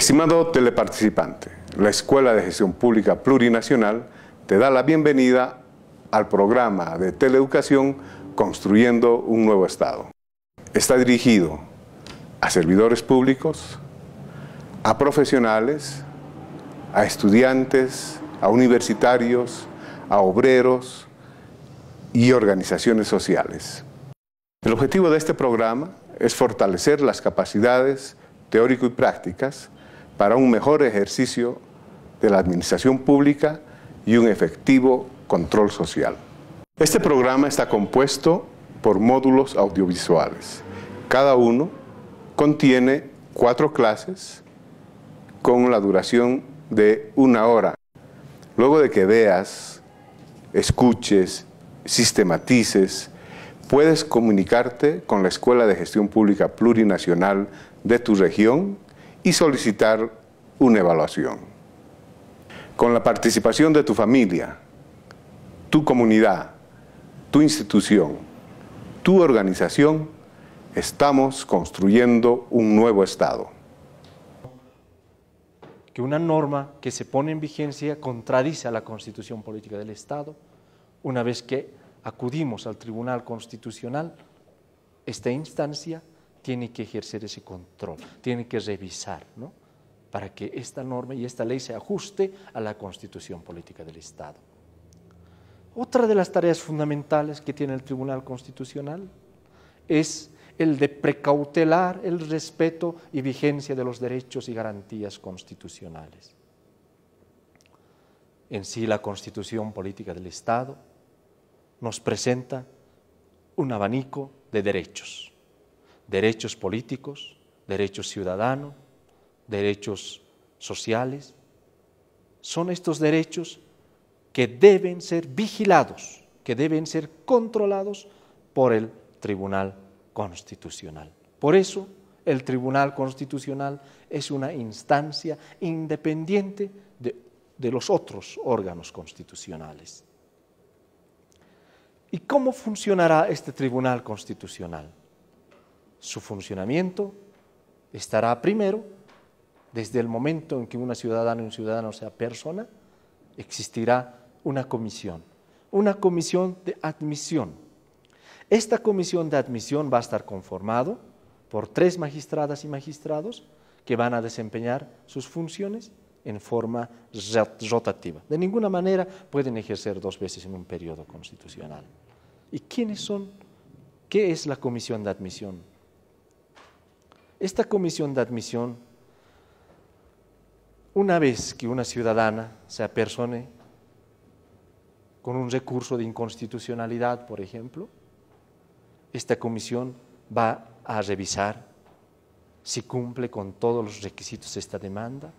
Estimado teleparticipante, la Escuela de Gestión Pública Plurinacional te da la bienvenida al programa de teleeducación Construyendo un Nuevo Estado. Está dirigido a servidores públicos, a profesionales, a estudiantes, a universitarios, a obreros y organizaciones sociales. El objetivo de este programa es fortalecer las capacidades teórico y prácticas para un mejor ejercicio de la administración pública y un efectivo control social. Este programa está compuesto por módulos audiovisuales. Cada uno contiene cuatro clases con la duración de una hora. Luego de que veas, escuches, sistematices, puedes comunicarte con la Escuela de Gestión Pública Plurinacional de tu región y solicitar una evaluación. Con la participación de tu familia, tu comunidad, tu institución, tu organización, estamos construyendo un nuevo Estado. Que una norma que se pone en vigencia contradice a la Constitución Política del Estado, una vez que acudimos al Tribunal Constitucional, esta instancia tiene que ejercer ese control, tiene que revisar, ¿no? Para que esta norma y esta ley se ajuste a la constitución política del Estado. Otra de las tareas fundamentales que tiene el Tribunal Constitucional es el de precautelar el respeto y vigencia de los derechos y garantías constitucionales. En sí, la constitución política del Estado nos presenta un abanico de derechos derechos políticos, derechos ciudadanos, derechos sociales. Son estos derechos que deben ser vigilados, que deben ser controlados por el Tribunal Constitucional. Por eso el Tribunal Constitucional es una instancia independiente de, de los otros órganos constitucionales. ¿Y cómo funcionará este Tribunal Constitucional? su funcionamiento estará primero desde el momento en que una ciudadana o un ciudadano sea persona, existirá una comisión, una comisión de admisión. Esta comisión de admisión va a estar conformado por tres magistradas y magistrados que van a desempeñar sus funciones en forma rotativa. De ninguna manera pueden ejercer dos veces en un periodo constitucional. ¿Y quiénes son? ¿Qué es la comisión de admisión? Esta comisión de admisión, una vez que una ciudadana se apersone con un recurso de inconstitucionalidad, por ejemplo, esta comisión va a revisar si cumple con todos los requisitos de esta demanda,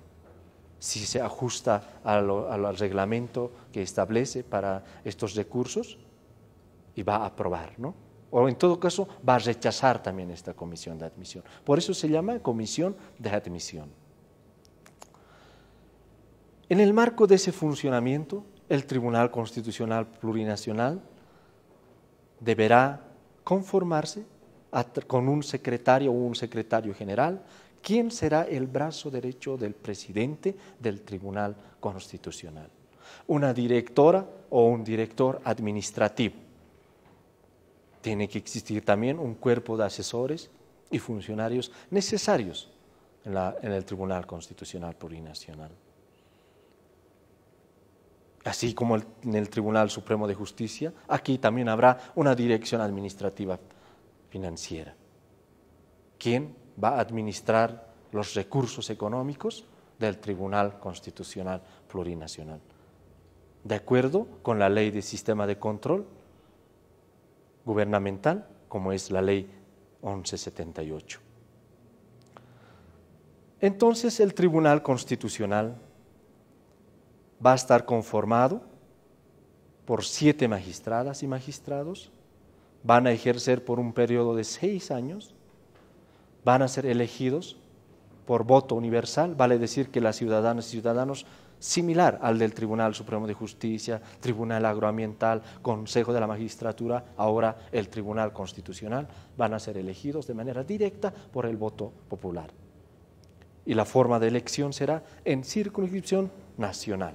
si se ajusta al, al reglamento que establece para estos recursos y va a aprobar, ¿no? o en todo caso va a rechazar también esta comisión de admisión. Por eso se llama comisión de admisión. En el marco de ese funcionamiento, el Tribunal Constitucional Plurinacional deberá conformarse con un secretario o un secretario general, quien será el brazo derecho del presidente del Tribunal Constitucional, una directora o un director administrativo tiene que existir también un cuerpo de asesores y funcionarios necesarios en, el Tribunal Constitucional Plurinacional. Así como en el Tribunal Supremo de Justicia, aquí también habrá una dirección administrativa financiera. ¿Quién va a administrar los recursos económicos del Tribunal Constitucional Plurinacional? De acuerdo con la ley de sistema de control gubernamental, como es la ley 1178. Entonces el Tribunal Constitucional va a estar conformado por siete magistradas y magistrados, van a ejercer por un periodo de seis años, van a ser elegidos por voto universal, vale decir que las ciudadanas y ciudadanos similar al del Tribunal Supremo de Justicia, Tribunal Agroambiental, Consejo de la Magistratura, ahora el Tribunal Constitucional, van a ser elegidos de manera directa por el voto popular. Y la forma de elección será en circunscripción nacional.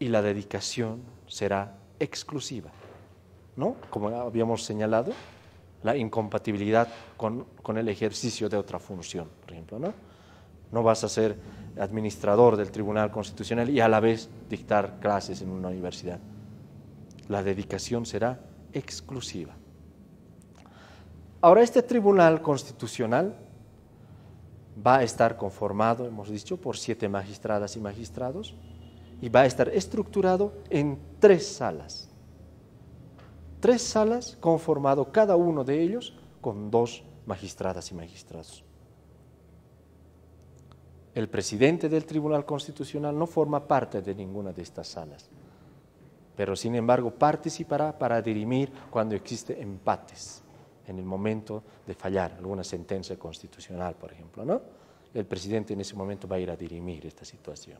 Y la dedicación será exclusiva. ¿No? Como habíamos señalado, la incompatibilidad con, con el ejercicio de otra función, por ejemplo, ¿no? No vas a ser administrador del Tribunal Constitucional y a la vez dictar clases en una universidad. La dedicación será exclusiva. Ahora, este Tribunal Constitucional va a estar conformado, hemos dicho, por siete magistradas y magistrados y va a estar estructurado en tres salas. Tres salas conformado cada uno de ellos con dos magistradas y magistrados el presidente del Tribunal Constitucional no forma parte de ninguna de estas salas, pero sin embargo participará para dirimir cuando existe empates en el momento de fallar alguna sentencia constitucional, por ejemplo, ¿no? El presidente en ese momento va a ir a dirimir esta situación.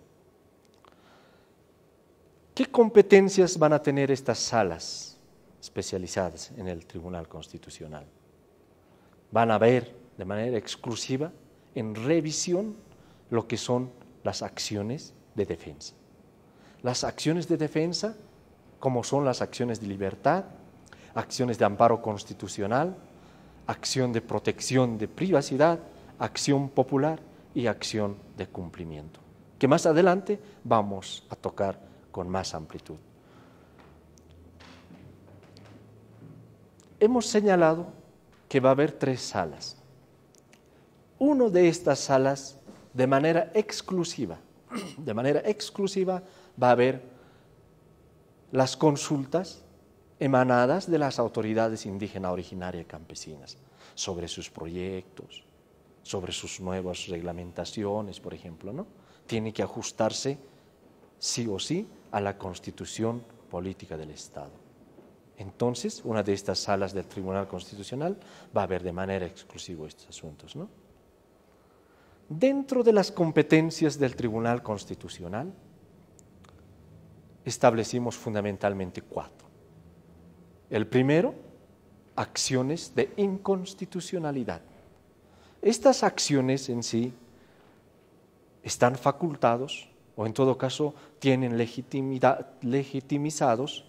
¿Qué competencias van a tener estas salas especializadas en el Tribunal Constitucional? Van a ver de manera exclusiva en revisión lo que son las acciones de defensa. Las acciones de defensa, como son las acciones de libertad, acciones de amparo constitucional, acción de protección de privacidad, acción popular y acción de cumplimiento, que más adelante vamos a tocar con más amplitud. Hemos señalado que va a haber tres salas. Uno de estas salas de manera exclusiva, de manera exclusiva va a haber las consultas emanadas de las autoridades indígenas originarias campesinas sobre sus proyectos, sobre sus nuevas reglamentaciones, por ejemplo, ¿no? Tiene que ajustarse sí o sí a la constitución política del Estado. Entonces, una de estas salas del Tribunal Constitucional va a ver de manera exclusiva estos asuntos, ¿no? dentro de las competencias del Tribunal Constitucional, establecimos fundamentalmente cuatro. El primero, acciones de inconstitucionalidad. Estas acciones en sí están facultados o en todo caso tienen legitimidad, legitimizados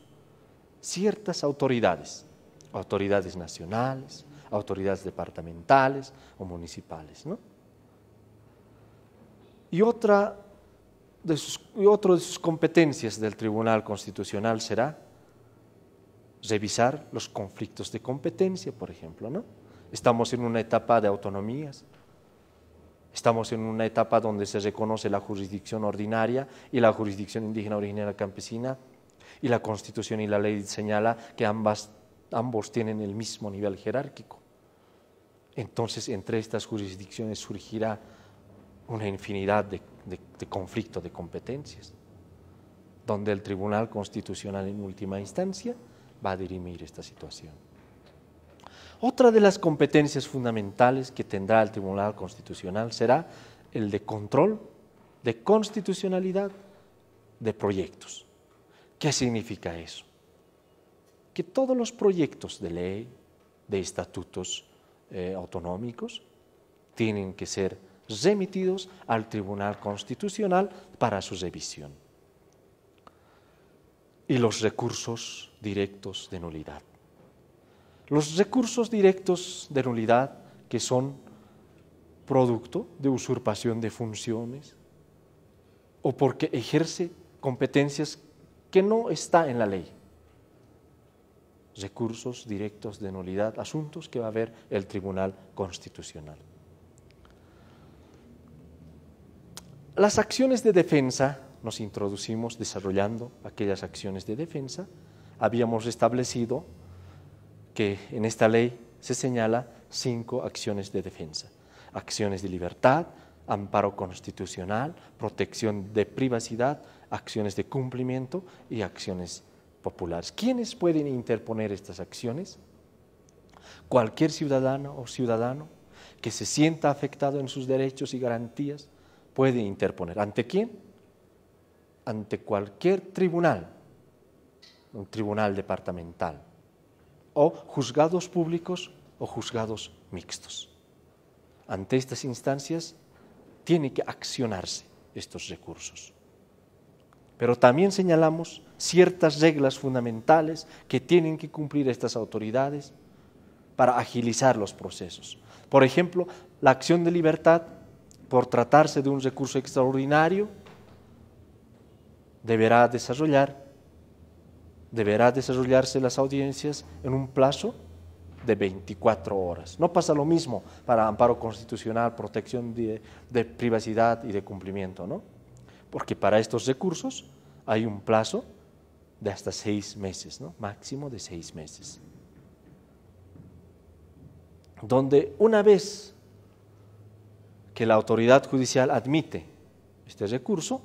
ciertas autoridades, autoridades nacionales, autoridades departamentales o municipales. ¿no? Y, otra de sus, competencias del Tribunal Constitucional será revisar los conflictos de competencia, por ejemplo. ¿no? Estamos en una etapa de autonomías, estamos en una etapa donde se reconoce la jurisdicción ordinaria y la jurisdicción indígena originaria campesina, y la Constitución y la ley señala que ambos tienen el mismo nivel jerárquico. Entonces, entre estas jurisdicciones surgirá una infinidad de, de, de conflictos de competencias, donde el Tribunal Constitucional en última instancia va a dirimir esta situación. Otra de las competencias fundamentales que tendrá el Tribunal Constitucional será el de control de constitucionalidad de proyectos. ¿Qué significa eso? Que todos los proyectos de ley, de estatutos eh, autonómicos, tienen que ser remitidos al Tribunal Constitucional para su revisión. Y los recursos directos de nulidad. Los recursos directos de nulidad que son producto de usurpación de funciones o porque ejerce competencias que no está en la ley. Recursos directos de nulidad, asuntos que va a ver el Tribunal Constitucional. las acciones de defensa, nos introducimos desarrollando aquellas acciones de defensa, habíamos establecido que en esta ley se señala cinco acciones de defensa. Acciones de libertad, amparo constitucional, protección de privacidad, acciones de cumplimiento y acciones populares. ¿Quiénes pueden interponer estas acciones? Cualquier ciudadano o ciudadano que se sienta afectado en sus derechos y garantías puede interponer. ¿Ante quién? Ante cualquier tribunal, un tribunal departamental, o juzgados públicos o juzgados mixtos. Ante estas instancias tiene que accionarse estos recursos. Pero también señalamos ciertas reglas fundamentales que tienen que cumplir estas autoridades para agilizar los procesos. Por ejemplo, la acción de libertad por tratarse de un recurso extraordinario, deberá desarrollar, deberá desarrollarse las audiencias en un plazo de 24 horas. No pasa lo mismo para amparo constitucional, protección de, de privacidad y de cumplimiento, ¿no? Porque para estos recursos hay un plazo de hasta seis meses, ¿no? Máximo de seis meses. Donde una vez que la autoridad judicial admite este recurso,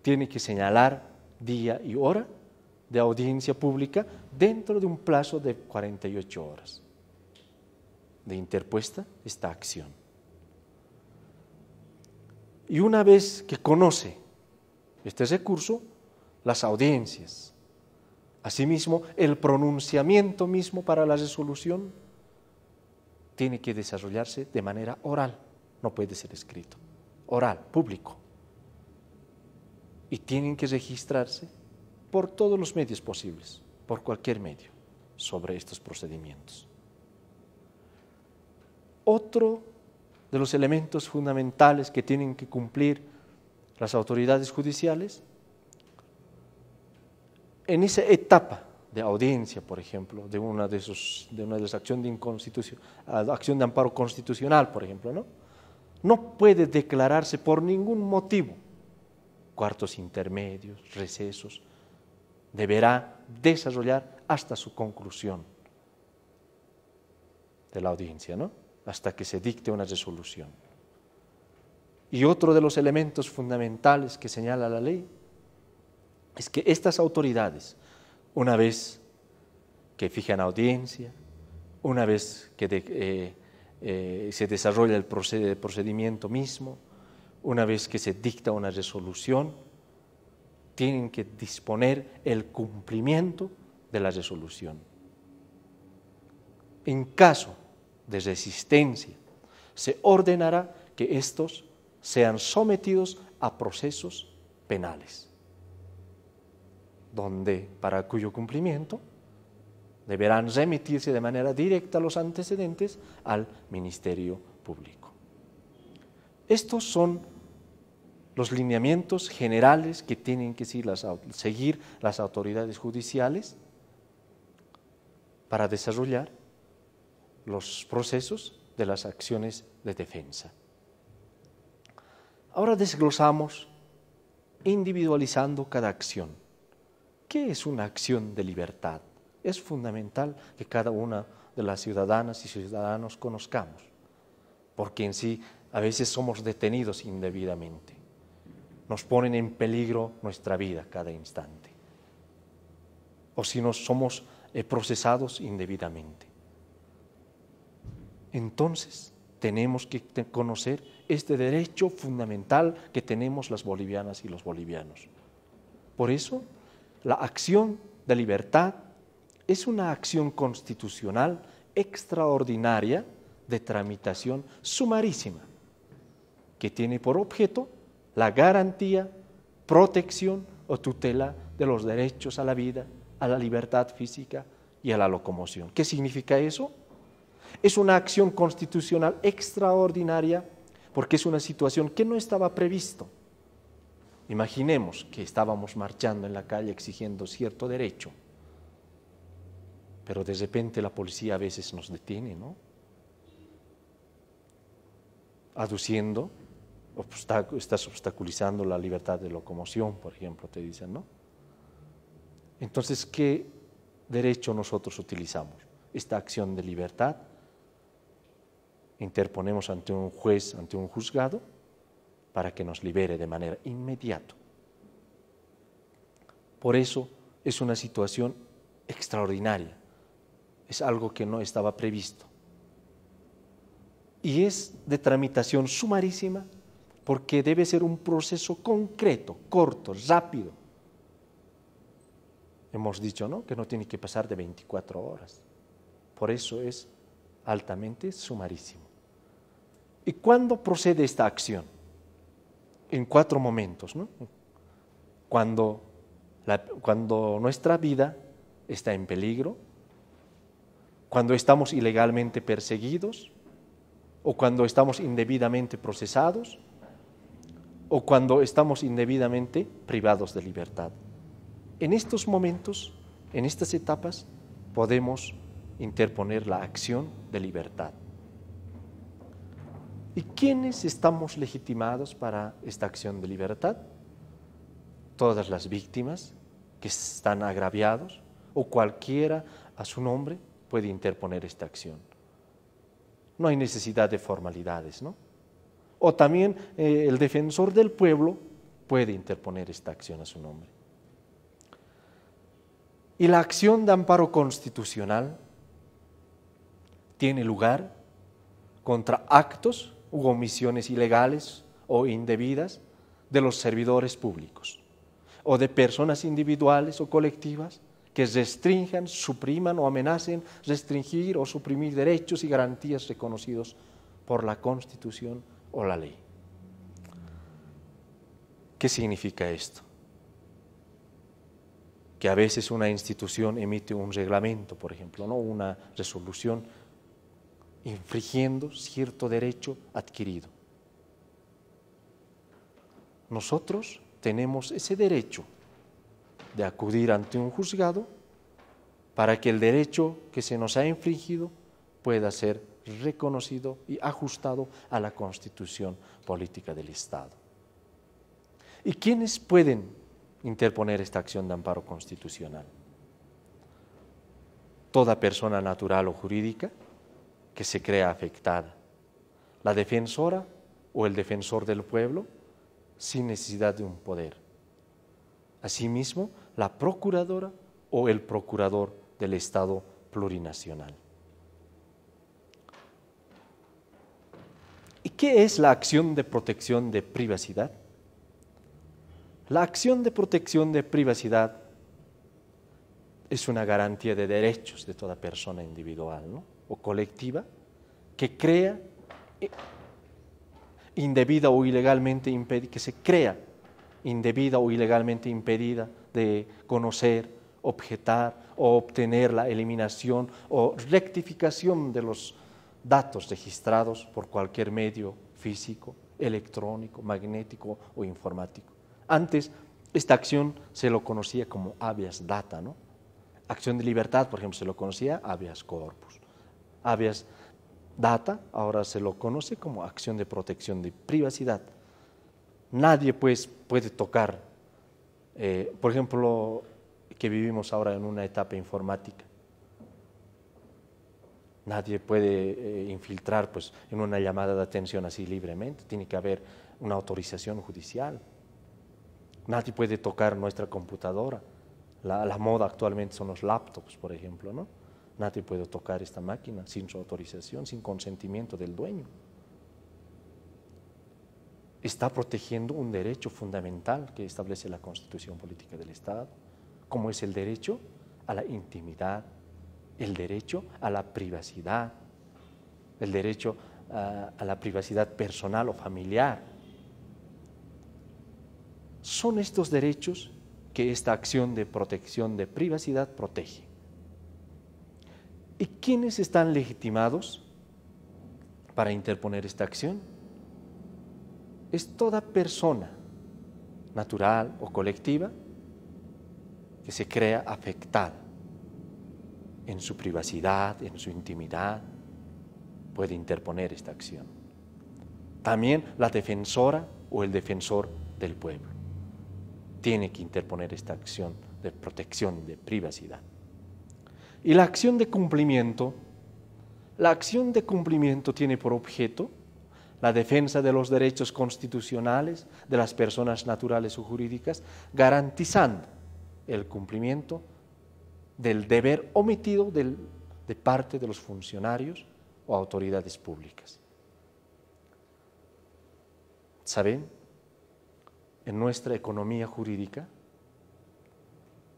tiene que señalar día y hora de audiencia pública dentro de un plazo de 48 horas de interpuesta esta acción. Y una vez que conoce este recurso, las audiencias, asimismo el pronunciamiento mismo para la resolución, tiene que desarrollarse de manera oral no puede ser escrito, oral, público. Y tienen que registrarse por todos los medios posibles, por cualquier medio, sobre estos procedimientos. Otro de los elementos fundamentales que tienen que cumplir las autoridades judiciales, en esa etapa de audiencia, por ejemplo, de una de, esos, de, una de acciones ah, acción de amparo constitucional, por ejemplo, ¿no? no puede declararse por ningún motivo. Cuartos intermedios, recesos, deberá desarrollar hasta su conclusión de la audiencia, ¿no? Hasta que se dicte una resolución. Y otro de los elementos fundamentales que señala la ley es que estas autoridades, una vez que fijan audiencia, una vez que eh, eh, se desarrolla el procedimiento mismo, una vez que se dicta una resolución, tienen que disponer el cumplimiento de la resolución. En caso de resistencia, se ordenará que estos sean sometidos a procesos penales, donde para cuyo cumplimiento deberán remitirse de manera directa los antecedentes al Ministerio Público. Estos son los lineamientos generales que tienen que seguir las autoridades judiciales para desarrollar los procesos de las acciones de defensa. Ahora desglosamos individualizando cada acción. ¿Qué es una acción de libertad? es fundamental que cada una de las ciudadanas y ciudadanos conozcamos, porque en sí a veces somos detenidos indebidamente. Nos ponen en peligro nuestra vida cada instante. O si nos somos eh, procesados indebidamente. Entonces tenemos que conocer este derecho fundamental que tenemos las bolivianas y los bolivianos. Por eso, la acción de libertad es una acción constitucional extraordinaria de tramitación sumarísima, que tiene por objeto la garantía, protección o tutela de los derechos a la vida, a la libertad física y a la locomoción. ¿Qué significa eso? Es una acción constitucional extraordinaria porque es una situación que no estaba previsto. Imaginemos que estábamos marchando en la calle exigiendo cierto derecho pero de repente la policía a veces nos detiene, ¿no? Aduciendo, estás obstaculizando la libertad de locomoción, por ejemplo, te dicen, ¿no? Entonces, ¿qué derecho nosotros utilizamos? Esta acción de libertad interponemos ante un juez, ante un juzgado, para que nos libere de manera inmediata. Por eso es una situación extraordinaria es algo que no estaba previsto. Y es de tramitación sumarísima porque debe ser un proceso concreto, corto, rápido. Hemos dicho, Que no tiene que pasar de 24 horas. Por eso es altamente sumarísimo. ¿Y cuándo procede esta acción? En cuatro momentos, Cuando, cuando nuestra vida está en peligro, cuando estamos ilegalmente perseguidos, o cuando estamos indebidamente procesados, o cuando estamos indebidamente privados de libertad. En estos momentos, en estas etapas, podemos interponer la acción de libertad. ¿Y quiénes estamos legitimados para esta acción de libertad? Todas las víctimas que están agraviados o cualquiera a su nombre puede interponer esta acción. No hay necesidad de formalidades, ¿no? O también eh, el defensor del pueblo puede interponer esta acción a su nombre. Y la acción de amparo constitucional tiene lugar contra actos u omisiones ilegales o indebidas de los servidores públicos o de personas individuales o colectivas que restrinjan, supriman o amenacen restringir o suprimir derechos y garantías reconocidos por la Constitución o la ley. ¿Qué significa esto? Que a veces una institución emite un reglamento, por ejemplo, ¿no? una resolución infringiendo cierto derecho adquirido. Nosotros tenemos ese derecho de acudir ante un juzgado para que el derecho que se nos ha infringido pueda ser reconocido y ajustado a la constitución política del Estado. ¿Y quiénes pueden interponer esta acción de amparo constitucional? Toda persona natural o jurídica que se crea afectada, la defensora o el defensor del pueblo sin necesidad de un poder. Asimismo, la procuradora o el procurador del Estado plurinacional. ¿Y qué es la acción de protección de privacidad? La acción de protección de privacidad es una garantía de derechos de toda persona individual o colectiva que crea eh, indebida o ilegalmente que se crea indebida o ilegalmente impedida de conocer, objetar o obtener la eliminación o rectificación de los datos registrados por cualquier medio físico, electrónico, magnético o informático. Antes, esta acción se lo conocía como habeas data, ¿no? Acción de libertad, por ejemplo, se lo conocía habeas corpus. Habeas data ahora se lo conoce como acción de protección de privacidad. Nadie pues puede tocar eh, por ejemplo, que vivimos ahora en una etapa informática. Nadie puede eh, infiltrar pues, en una llamada de atención así libremente. Tiene que haber una autorización judicial. Nadie puede tocar nuestra computadora. La, la, moda actualmente son los laptops, por ejemplo. Nadie puede tocar esta máquina sin su autorización, sin consentimiento del dueño está protegiendo un derecho fundamental que establece la Constitución Política del Estado, como es el derecho a la intimidad, el derecho a la privacidad, el derecho a, la privacidad personal o familiar. Son estos derechos que esta acción de protección de privacidad protege. ¿Y quiénes están legitimados para interponer esta acción? es toda persona, natural o colectiva, que se crea afectada en su privacidad, en su intimidad, puede interponer esta acción. También la defensora o el defensor del pueblo tiene que interponer esta acción de protección de privacidad. Y la acción de cumplimiento, la acción de cumplimiento tiene por objeto la defensa de los derechos constitucionales de las personas naturales o jurídicas, garantizando el cumplimiento del deber omitido de parte de los funcionarios o autoridades públicas. ¿Saben? En nuestra economía jurídica,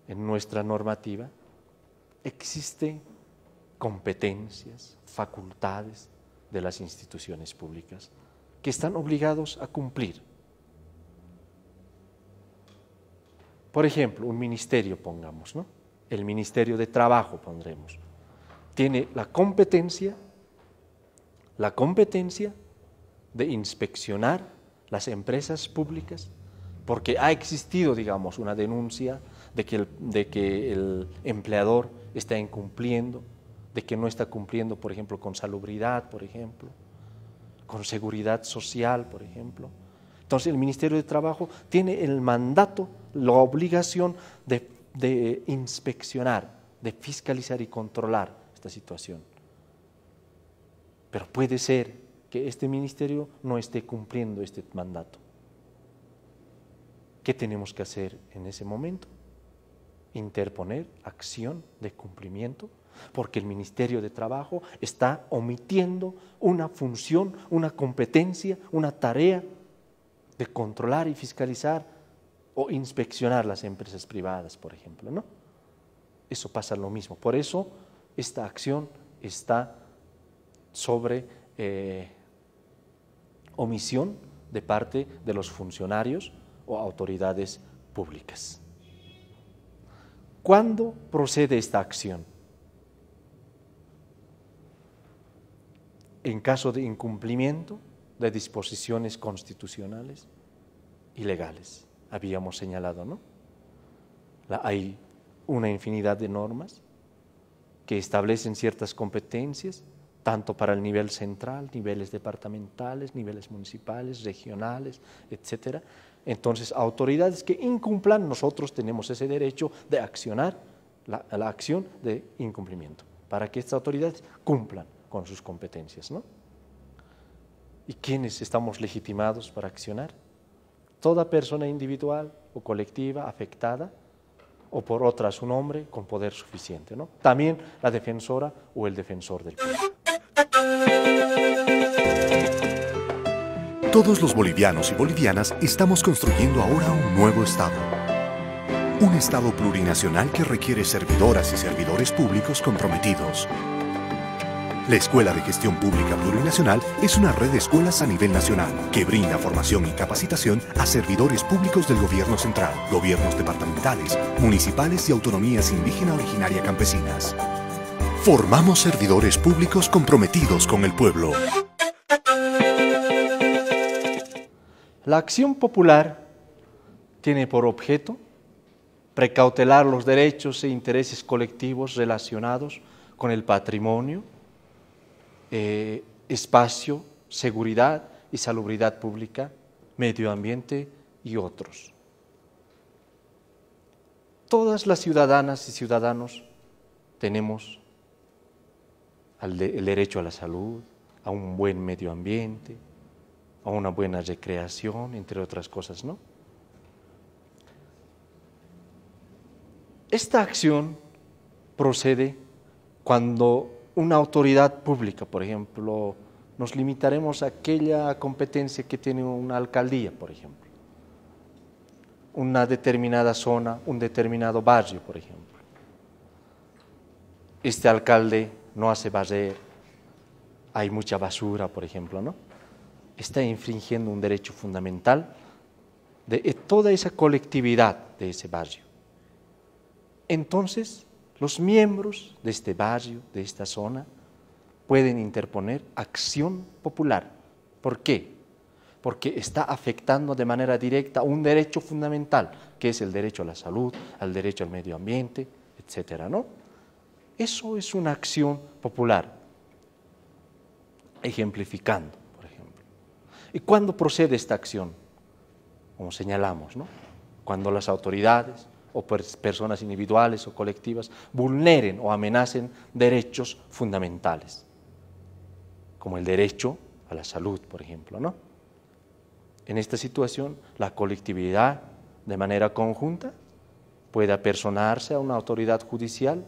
en nuestra normativa, existen competencias, facultades, de las instituciones públicas, que están obligados a cumplir. Por ejemplo, un ministerio, pongamos, ¿no? El Ministerio de Trabajo, pondremos. Tiene la competencia, la competencia de inspeccionar las empresas públicas, porque ha existido, digamos, una denuncia de que de que el empleador está incumpliendo de que no está cumpliendo, por ejemplo, con salubridad, por ejemplo, con seguridad social, por ejemplo. Entonces el Ministerio de Trabajo tiene el mandato, la obligación de, inspeccionar, de fiscalizar y controlar esta situación. Pero puede ser que este ministerio no esté cumpliendo este mandato. ¿Qué tenemos que hacer en ese momento? Interponer acción de cumplimiento porque el Ministerio de Trabajo está omitiendo una función, una competencia, una tarea de controlar y fiscalizar o inspeccionar las empresas privadas, por ejemplo, ¿no? Eso pasa lo mismo. Por eso esta acción está sobre eh, omisión de parte de los funcionarios o autoridades públicas. ¿Cuándo procede esta acción? en caso de incumplimiento de disposiciones constitucionales y legales. Habíamos señalado, ¿no? hay una infinidad de normas que establecen ciertas competencias, tanto para el nivel central, niveles departamentales, niveles municipales, regionales, etc. Entonces, autoridades que incumplan, nosotros tenemos ese derecho de accionar la acción de incumplimiento, para que estas autoridades cumplan con sus competencias, ¿no? ¿Y quiénes estamos legitimados para accionar? Toda persona individual o colectiva afectada o por otras un hombre con poder suficiente, ¿no? También la defensora o el defensor del pueblo. Todos los bolivianos y bolivianas estamos construyendo ahora un nuevo Estado. Un Estado plurinacional que requiere servidoras y servidores públicos comprometidos, la Escuela de Gestión Pública Plurinacional es una red de escuelas a nivel nacional que brinda formación y capacitación a servidores públicos del gobierno central, gobiernos departamentales, municipales y autonomías indígenas originaria campesinas. Formamos servidores públicos comprometidos con el pueblo. La acción popular tiene por objeto precautelar los derechos e intereses colectivos relacionados con el patrimonio, eh, espacio, seguridad y salubridad pública, medio ambiente y otros. Todas las ciudadanas y ciudadanos tenemos el derecho a la salud, a un buen medio ambiente, a una buena recreación, entre otras cosas, ¿no? Esta acción procede cuando una autoridad pública, por ejemplo, nos limitaremos a aquella competencia que tiene una alcaldía, por ejemplo, una determinada zona, un determinado barrio, por ejemplo. Este alcalde no hace barrer, hay mucha basura, por ejemplo, ¿no? Está infringiendo un derecho fundamental de toda esa colectividad de ese barrio. Entonces, los miembros de este barrio, de esta zona, pueden interponer acción popular. ¿Por qué? Porque está afectando de manera directa un derecho fundamental, que es el derecho a la salud, al derecho al medio ambiente, etcétera, ¿no? Eso es una acción popular. Ejemplificando, por ejemplo. ¿Y cuándo procede esta acción? Como señalamos, ¿no? Cuando las autoridades, o personas individuales o colectivas vulneren o amenacen derechos fundamentales, como el derecho a la salud, por ejemplo, ¿no? En esta situación, la colectividad, de manera conjunta, puede apersonarse a una autoridad judicial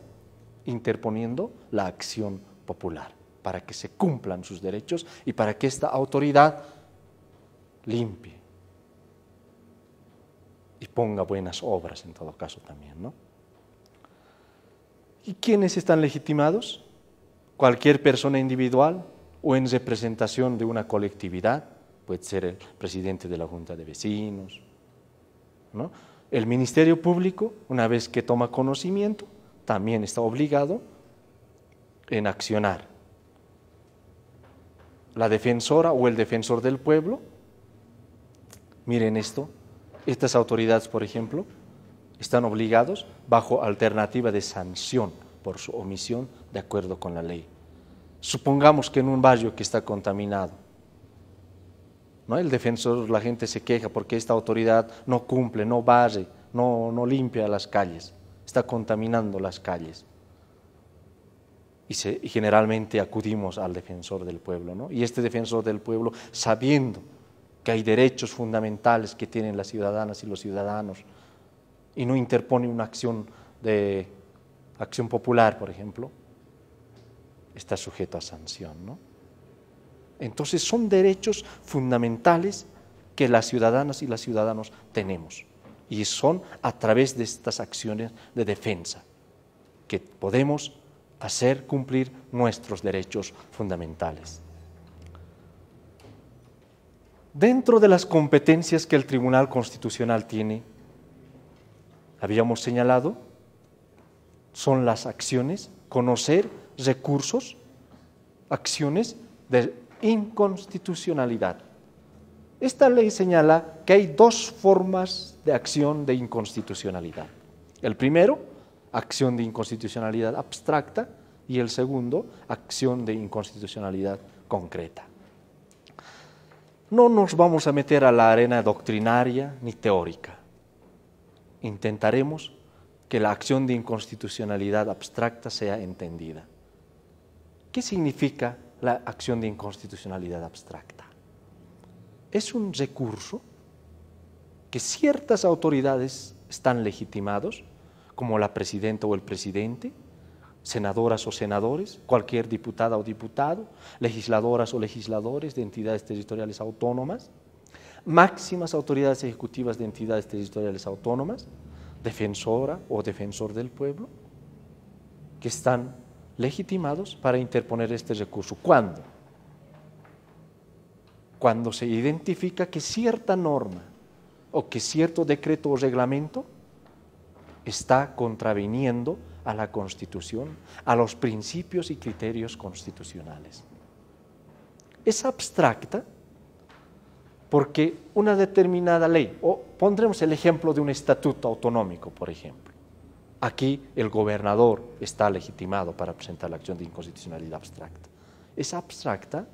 interponiendo la acción popular para que se cumplan sus derechos y para que esta autoridad limpie y ponga buenas obras en todo caso también, ¿Y quiénes están legitimados? Cualquier persona individual o en representación de una colectividad, puede ser el presidente de la Junta de Vecinos, ¿no? El Ministerio Público, una vez que toma conocimiento, también está obligado en accionar. La defensora o el defensor del pueblo, miren esto, estas autoridades, por ejemplo, están obligados bajo alternativa de sanción por su omisión de acuerdo con la ley. Supongamos que en un barrio que está contaminado, ¿no? el defensor, la gente se queja porque esta autoridad no cumple, no barre, no, no limpia las calles, está contaminando las calles. Y, generalmente acudimos al defensor del pueblo, y este defensor del pueblo, sabiendo hay derechos fundamentales que tienen las ciudadanas y los ciudadanos, y no interpone una acción de acción popular, por ejemplo, está sujeto a sanción. Entonces son derechos fundamentales que las ciudadanas y los ciudadanos tenemos, y son a través de estas acciones de defensa que podemos hacer cumplir nuestros derechos fundamentales dentro de las competencias que el Tribunal Constitucional tiene, habíamos señalado, son las acciones, conocer recursos, acciones de inconstitucionalidad. Esta ley señala que hay dos formas de acción de inconstitucionalidad. El primero, acción de inconstitucionalidad abstracta, y el segundo, acción de inconstitucionalidad concreta. No nos vamos a meter a la arena doctrinaria ni teórica. Intentaremos que la acción de inconstitucionalidad abstracta sea entendida. ¿Qué significa la acción de inconstitucionalidad abstracta? Es un recurso que ciertas autoridades están legitimados, como la presidenta o el presidente, senadoras o senadores, cualquier diputada o diputado, legisladoras o legisladores de entidades territoriales autónomas, máximas autoridades ejecutivas de entidades territoriales autónomas, defensora o defensor del pueblo, que están legitimados para interponer este recurso. ¿Cuándo? Cuando se identifica que cierta norma o que cierto decreto o reglamento está contraviniendo a la Constitución, a los principios y criterios constitucionales. Es abstracta porque una determinada ley, o pondremos el ejemplo de un estatuto autonómico, por ejemplo. Aquí el gobernador está legitimado para presentar la acción de inconstitucionalidad abstracta. Es abstracta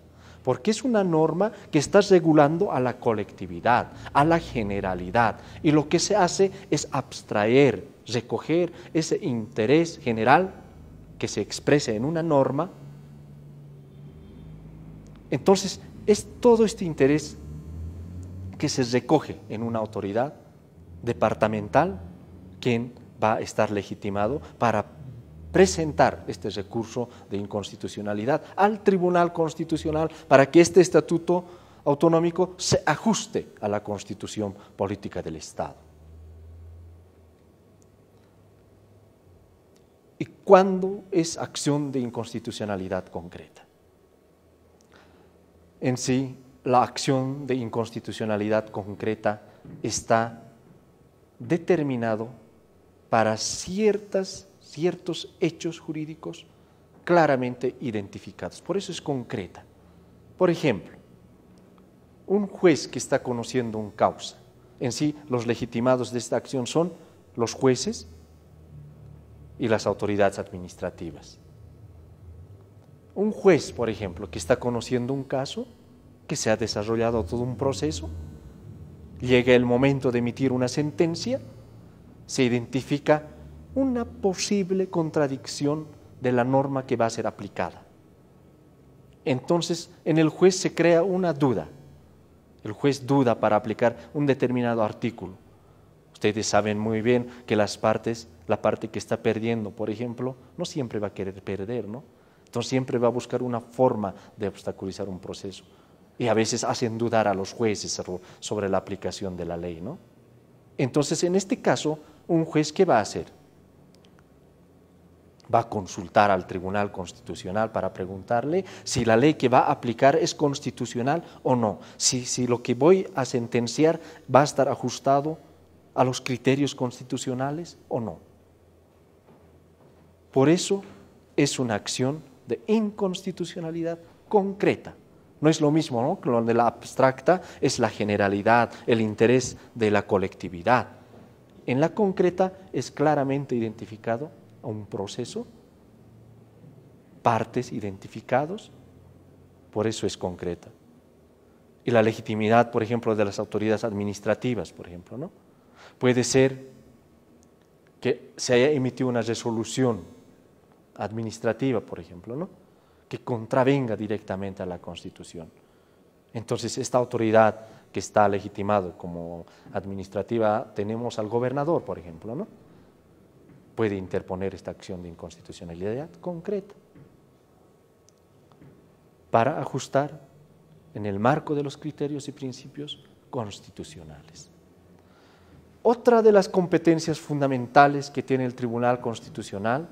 porque es una norma que está regulando a la colectividad, a la generalidad, y lo que se hace es abstraer, recoger ese interés general que se expresa en una norma. Entonces, es todo este interés que se recoge en una autoridad departamental quien va a estar legitimado para presentar este recurso de inconstitucionalidad al Tribunal Constitucional para que este estatuto autonómico se ajuste a la constitución política del Estado. ¿Y cuándo es acción de inconstitucionalidad concreta? En sí, la acción de inconstitucionalidad concreta está determinado para ciertas ciertos hechos jurídicos claramente identificados. Por eso es concreta. Por ejemplo, un juez que está conociendo un causa, en sí los legitimados de esta acción son los jueces y las autoridades administrativas. Un juez, por ejemplo, que está conociendo un caso, que se ha desarrollado todo un proceso, llega el momento de emitir una sentencia, se identifica una posible contradicción de la norma que va a ser aplicada. Entonces, en el juez se crea una duda. El juez duda para aplicar un determinado artículo. Ustedes saben muy bien que las partes, la parte que está perdiendo, por ejemplo, no siempre va a querer perder, ¿no? Entonces siempre va a buscar una forma de obstaculizar un proceso. Y a veces hacen dudar a los jueces sobre la aplicación de la ley, ¿no? Entonces, en este caso, un juez, ¿qué va a hacer? va a consultar al Tribunal Constitucional para preguntarle si la ley que va a aplicar es constitucional o no, si, lo que voy a sentenciar va a estar ajustado a los criterios constitucionales o no. Por eso es una acción de inconstitucionalidad concreta. No es lo mismo ¿no? que lo de la abstracta, es la generalidad, el interés de la colectividad. En la concreta es claramente identificado a un proceso, partes identificados, por eso es concreta. Y la legitimidad, por ejemplo, de las autoridades administrativas, por ejemplo, ¿no? Puede ser que se haya emitido una resolución administrativa, por ejemplo, ¿no? que contravenga directamente a la Constitución. Entonces, esta autoridad que está legitimada como administrativa, tenemos al gobernador, por ejemplo, ¿no? puede interponer esta acción de inconstitucionalidad concreta para ajustar en el marco de los criterios y principios constitucionales. Otra de las competencias fundamentales que tiene el Tribunal Constitucional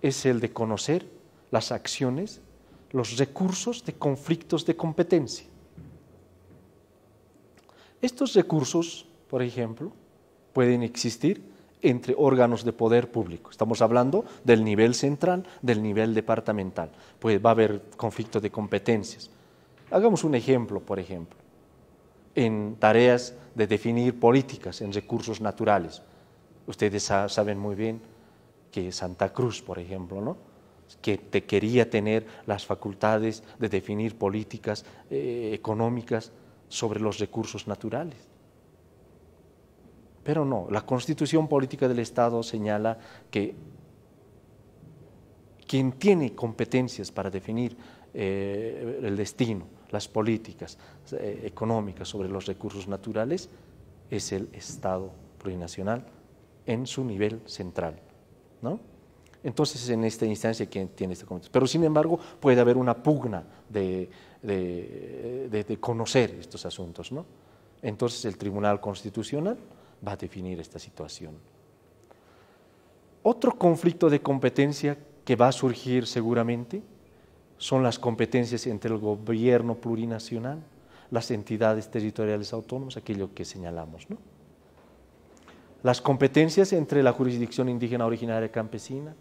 es el de conocer las acciones, los recursos de conflictos de competencia. Estos recursos, por ejemplo, pueden existir entre órganos de poder público. Estamos hablando del nivel central, del nivel departamental. Pues va a haber conflicto de competencias. Hagamos un ejemplo, por ejemplo, en tareas de definir políticas en recursos naturales. Ustedes saben muy bien que Santa Cruz, por ejemplo, ¿no? que te quería tener las facultades de definir políticas eh, económicas sobre los recursos naturales. Pero no, la constitución política del Estado señala que quien tiene competencias para definir eh, el destino, las políticas eh, económicas sobre los recursos naturales, es el Estado plurinacional en su nivel central. Entonces, en esta instancia, ¿quién tiene esta competencia? Pero, sin embargo, puede haber una pugna de, conocer estos asuntos. Entonces, el Tribunal Constitucional va a definir esta situación. Otro conflicto de competencia que va a surgir seguramente son las competencias entre el gobierno plurinacional, las entidades territoriales autónomas, aquello que señalamos. ¿no? Las competencias entre la jurisdicción indígena originaria campesina,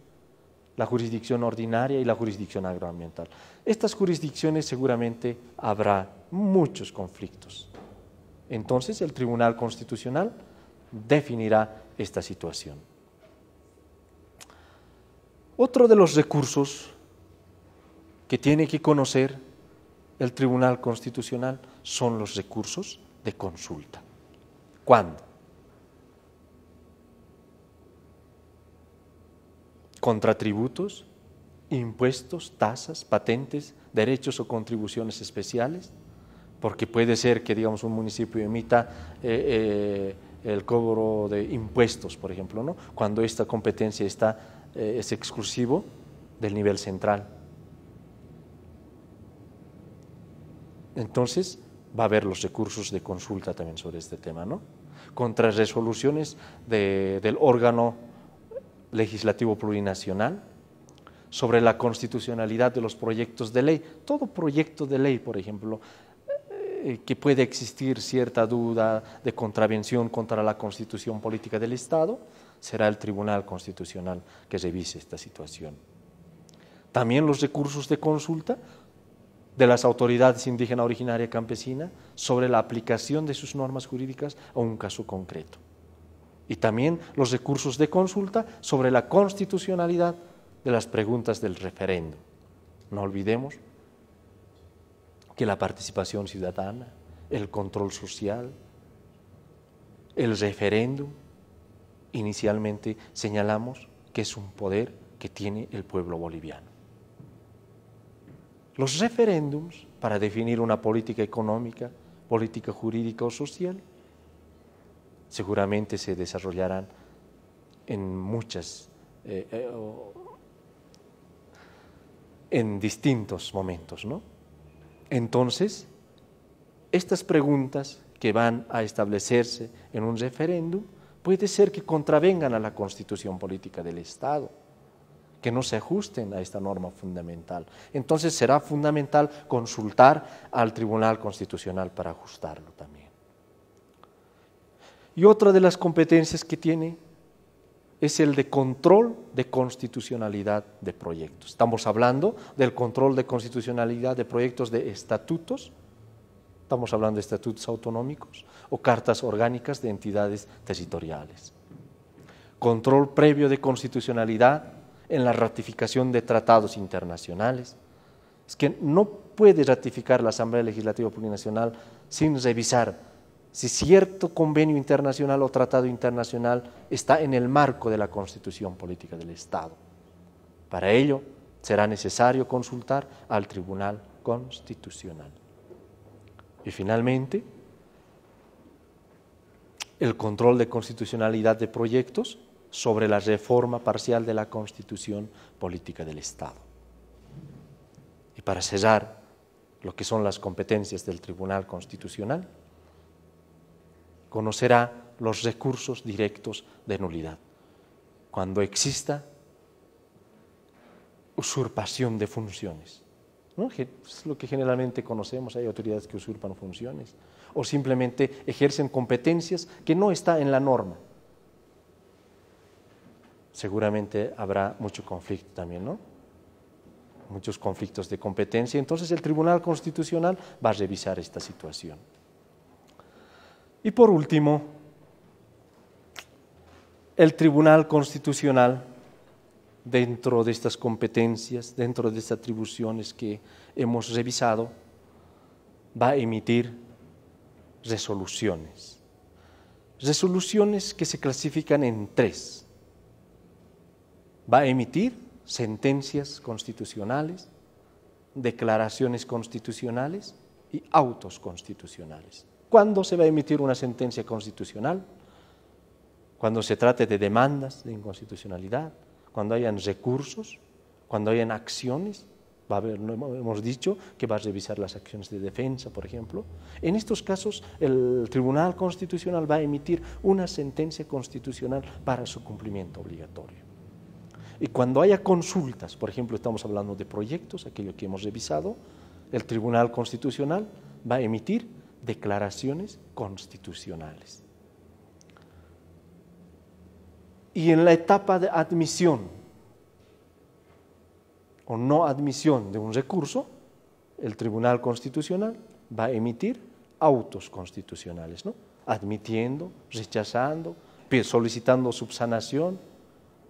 la jurisdicción ordinaria y la jurisdicción agroambiental. Estas jurisdicciones seguramente habrá muchos conflictos. Entonces el Tribunal Constitucional definirá esta situación. Otro de los recursos que tiene que conocer el Tribunal Constitucional son los recursos de consulta. ¿Cuándo? Contratributos, impuestos, tasas, patentes, derechos o contribuciones especiales, porque puede ser que, digamos, un municipio emita eh, eh, el cobro de impuestos, por ejemplo, ¿no? cuando esta competencia está, eh, es exclusivo del nivel central. Entonces, va a haber los recursos de consulta también sobre este tema, ¿no? Contra resoluciones del órgano legislativo plurinacional, sobre la constitucionalidad de los proyectos de ley. Todo proyecto de ley, por ejemplo, eh, que puede existir cierta duda de contravención contra la constitución política del Estado, será el Tribunal Constitucional que revise esta situación. También los recursos de consulta de las autoridades indígenas originarias campesina sobre la aplicación de sus normas jurídicas a un caso concreto. Y también los recursos de consulta sobre la constitucionalidad de las preguntas del referendo. No olvidemos que la participación ciudadana, el control social, el referéndum, inicialmente señalamos que es un poder que tiene el pueblo boliviano. Los referéndums para definir una política económica, política jurídica o social, seguramente se desarrollarán en muchas, eh, eh, en distintos momentos, ¿no? Entonces, estas preguntas que van a establecerse en un referéndum puede ser que contravengan a la constitución política del Estado, que no se ajusten a esta norma fundamental. Entonces será fundamental consultar al Tribunal Constitucional para ajustarlo también. Y otra de las competencias que tiene es el de control de constitucionalidad de proyectos. Estamos hablando del control de constitucionalidad de proyectos de estatutos, estamos hablando de estatutos autonómicos o cartas orgánicas de entidades territoriales. Control previo de constitucionalidad en la ratificación de tratados internacionales. Es que no puede ratificar la Asamblea Legislativa Plurinacional sin revisar si cierto convenio internacional o tratado internacional está en el marco de la constitución política del Estado. Para ello será necesario consultar al Tribunal Constitucional. Y finalmente, el control de constitucionalidad de proyectos sobre la reforma parcial de la constitución política del Estado. Y para cerrar lo que son las competencias del Tribunal Constitucional, conocerá los recursos directos de nulidad. Cuando exista usurpación de funciones, es lo que generalmente conocemos, hay autoridades que usurpan funciones o simplemente ejercen competencias que no está en la norma. Seguramente habrá mucho conflicto también, ¿no? Muchos conflictos de competencia. Entonces el Tribunal Constitucional va a revisar esta situación. Y por último, el Tribunal Constitucional, dentro de estas competencias, dentro de estas atribuciones que hemos revisado, va a emitir resoluciones. Resoluciones que se clasifican en tres. Va a emitir sentencias constitucionales, declaraciones constitucionales y autos constitucionales. ¿Cuándo se va a emitir una sentencia constitucional? Cuando se trate de demandas de inconstitucionalidad, cuando hayan recursos, cuando hayan acciones. Va a haber, hemos dicho que va a revisar las acciones de defensa, por ejemplo. En estos casos, el Tribunal Constitucional va a emitir una sentencia constitucional para su cumplimiento obligatorio. Y cuando haya consultas, por ejemplo, estamos hablando de proyectos, aquello que hemos revisado, el Tribunal Constitucional va a emitir declaraciones constitucionales. Y en la etapa de admisión o no admisión de un recurso, el Tribunal Constitucional va a emitir autos constitucionales, ¿no? admitiendo, rechazando, solicitando subsanación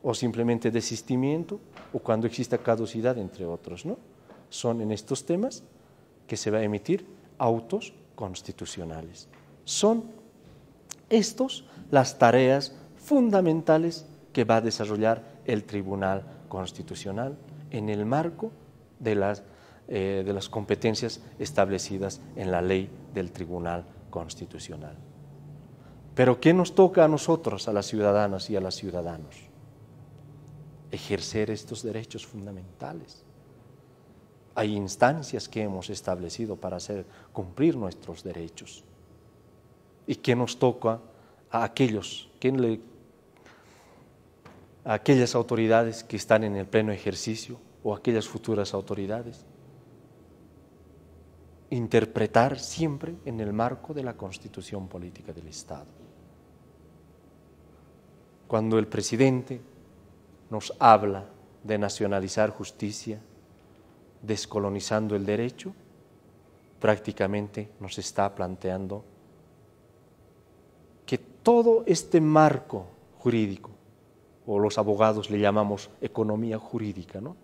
o simplemente desistimiento o cuando exista caducidad, entre otros. ¿no? Son en estos temas que se va a emitir autos constitucionales. Son estas las tareas fundamentales que va a desarrollar el Tribunal Constitucional en el marco de las, eh, de las competencias establecidas en la ley del Tribunal Constitucional. Pero ¿qué nos toca a nosotros, a las ciudadanas y a los ciudadanos? Ejercer estos derechos fundamentales hay instancias que hemos establecido para hacer cumplir nuestros derechos. ¿Y que nos toca a aquellos, le, a aquellas autoridades que están en el pleno ejercicio o aquellas futuras autoridades? Interpretar siempre en el marco de la constitución política del Estado. Cuando el presidente nos habla de nacionalizar justicia, descolonizando el derecho, prácticamente nos está planteando que todo este marco jurídico, o los abogados le llamamos economía jurídica, ¿no?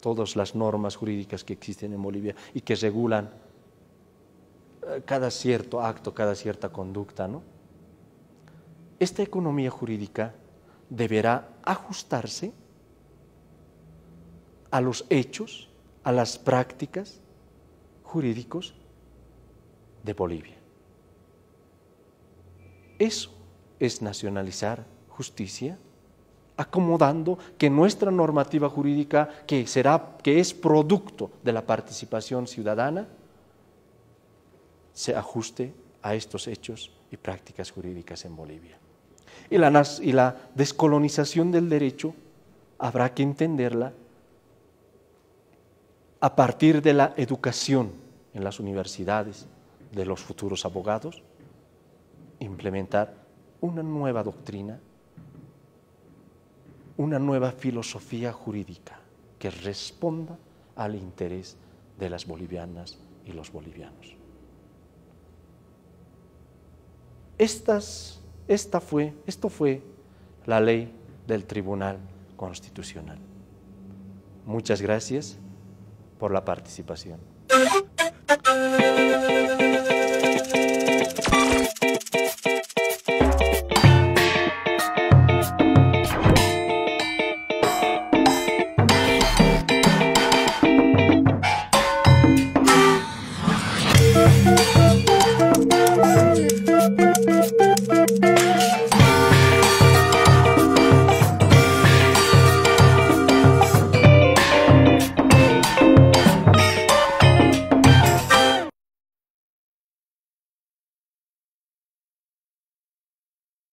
todas las normas jurídicas que existen en Bolivia y que regulan eh, cada cierto acto, cada cierta conducta, ¿no? Esta economía jurídica deberá ajustarse a los hechos a las prácticas jurídicos de Bolivia. Eso es nacionalizar justicia, acomodando que nuestra normativa jurídica, que, será, que es producto de la participación ciudadana, se ajuste a estos hechos y prácticas jurídicas en Bolivia. Y la, y la descolonización del derecho habrá que entenderla a partir de la educación en las universidades de los futuros abogados, implementar una nueva doctrina, una nueva filosofía jurídica que responda al interés de las bolivianas y los bolivianos. esta esto fue la ley del Tribunal Constitucional. Muchas gracias por la participación.